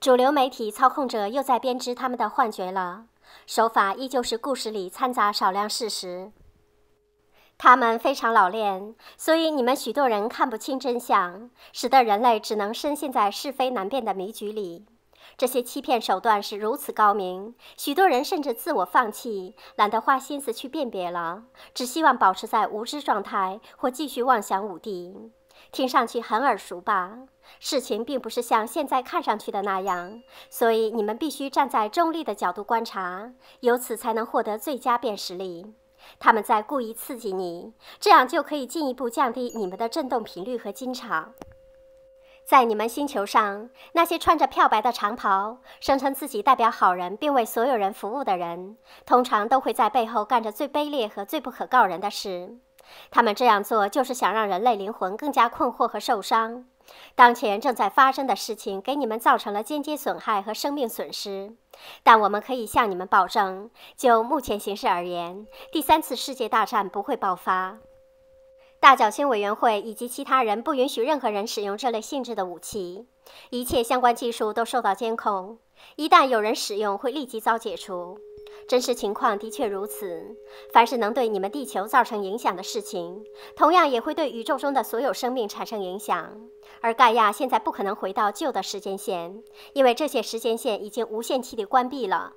主流媒体操控者又在编织他们的幻觉了，手法依旧是故事里掺杂少量事实。他们非常老练，所以你们许多人看不清真相，使得人类只能深陷在是非难辨的迷局里。这些欺骗手段是如此高明，许多人甚至自我放弃，懒得花心思去辨别了，只希望保持在无知状态或继续妄想武帝。听上去很耳熟吧？事情并不是像现在看上去的那样，所以你们必须站在中立的角度观察，由此才能获得最佳辨识力。他们在故意刺激你，这样就可以进一步降低你们的振动频率和金场。在你们星球上，那些穿着漂白的长袍，声称自己代表好人并为所有人服务的人，通常都会在背后干着最卑劣和最不可告人的事。他们这样做就是想让人类灵魂更加困惑和受伤。当前正在发生的事情给你们造成了间接损害和生命损失，但我们可以向你们保证，就目前形势而言，第三次世界大战不会爆发。大角星委员会以及其他人不允许任何人使用这类性质的武器，一切相关技术都受到监控，一旦有人使用，会立即遭解除。真实情况的确如此。凡是能对你们地球造成影响的事情，同样也会对宇宙中的所有生命产生影响。而盖亚现在不可能回到旧的时间线，因为这些时间线已经无限期地关闭了。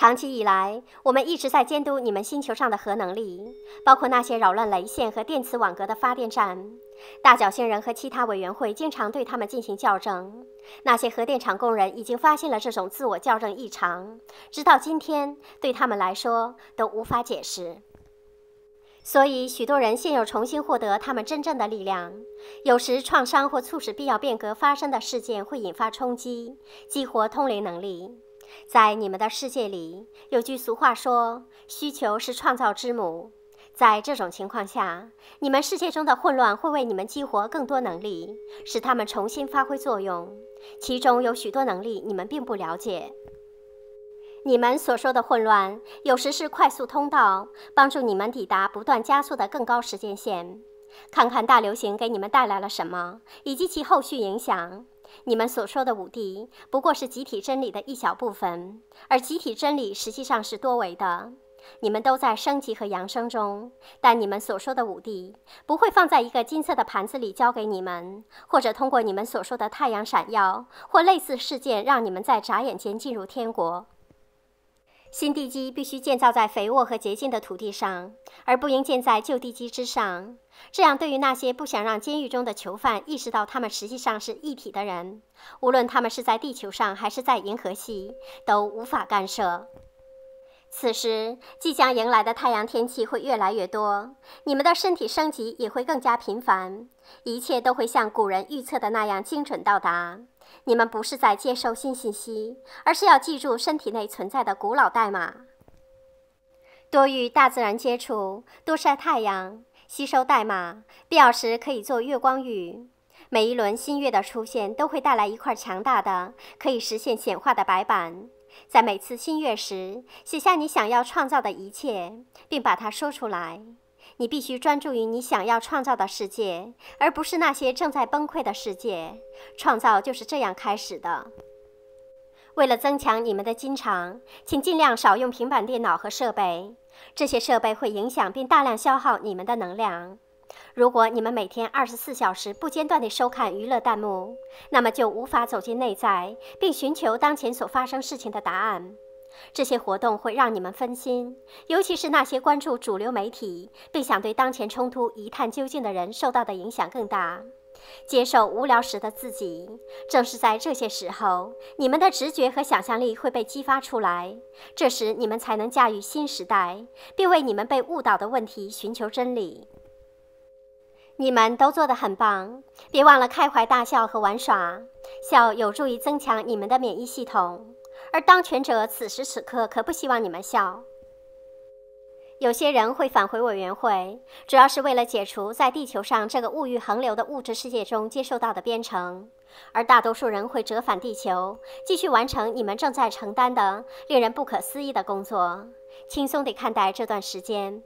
长期以来，我们一直在监督你们星球上的核能力，包括那些扰乱雷线和电磁网格的发电站。大角星人和其他委员会经常对他们进行校正。那些核电厂工人已经发现了这种自我校正异常，直到今天，对他们来说都无法解释。所以，许多人现又重新获得他们真正的力量。有时，创伤或促使必要变革发生的事件会引发冲击，激活通灵能力。在你们的世界里，有句俗话说：“需求是创造之母。”在这种情况下，你们世界中的混乱会为你们激活更多能力，使它们重新发挥作用。其中有许多能力你们并不了解。你们所说的混乱，有时是快速通道，帮助你们抵达不断加速的更高时间线。看看大流行给你们带来了什么，以及其后续影响。你们所说的五帝不过是集体真理的一小部分，而集体真理实际上是多维的。你们都在升级和扬升中，但你们所说的五帝不会放在一个金色的盘子里交给你们，或者通过你们所说的太阳闪耀或类似事件让你们在眨眼间进入天国。新地基必须建造在肥沃和洁净的土地上，而不应建在旧地基之上。这样，对于那些不想让监狱中的囚犯意识到他们实际上是一体的人，无论他们是在地球上还是在银河系，都无法干涉。此时，即将迎来的太阳天气会越来越多，你们的身体升级也会更加频繁。一切都会像古人预测的那样精准到达。你们不是在接收新信息，而是要记住身体内存在的古老代码。多与大自然接触，多晒太阳，吸收代码。必要时可以做月光浴。每一轮新月的出现都会带来一块强大的、可以实现显化的白板。在每次新月时，写下你想要创造的一切，并把它说出来。你必须专注于你想要创造的世界，而不是那些正在崩溃的世界。创造就是这样开始的。为了增强你们的经常，请尽量少用平板电脑和设备，这些设备会影响并大量消耗你们的能量。如果你们每天二十四小时不间断地收看娱乐弹幕，那么就无法走进内在，并寻求当前所发生事情的答案。这些活动会让你们分心，尤其是那些关注主流媒体并想对当前冲突一探究竟的人受到的影响更大。接受无聊时的自己，正是在这些时候，你们的直觉和想象力会被激发出来。这时，你们才能驾驭新时代，并为你们被误导的问题寻求真理。你们都做得很棒，别忘了开怀大笑和玩耍。笑有助于增强你们的免疫系统。而当权者此时此刻可不希望你们笑。有些人会返回委员会，主要是为了解除在地球上这个物欲横流的物质世界中接受到的编程；而大多数人会折返地球，继续完成你们正在承担的令人不可思议的工作。轻松地看待这段时间。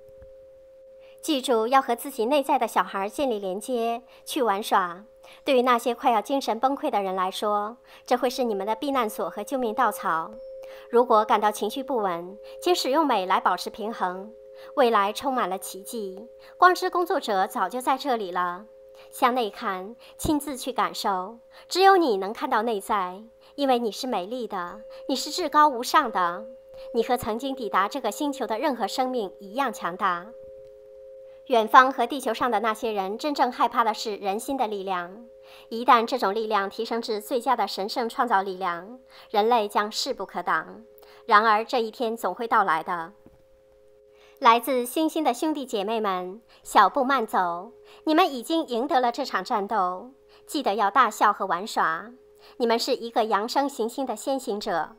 记住，要和自己内在的小孩建立连接，去玩耍。对于那些快要精神崩溃的人来说，这会是你们的避难所和救命稻草。如果感到情绪不稳，请使用美来保持平衡。未来充满了奇迹，光之工作者早就在这里了。向内看，亲自去感受。只有你能看到内在，因为你是美丽的，你是至高无上的，你和曾经抵达这个星球的任何生命一样强大。远方和地球上的那些人真正害怕的是人心的力量。一旦这种力量提升至最佳的神圣创造力量，人类将势不可挡。然而，这一天总会到来的。来自星星的兄弟姐妹们，小步慢走。你们已经赢得了这场战斗。记得要大笑和玩耍。你们是一个扬升行星的先行者。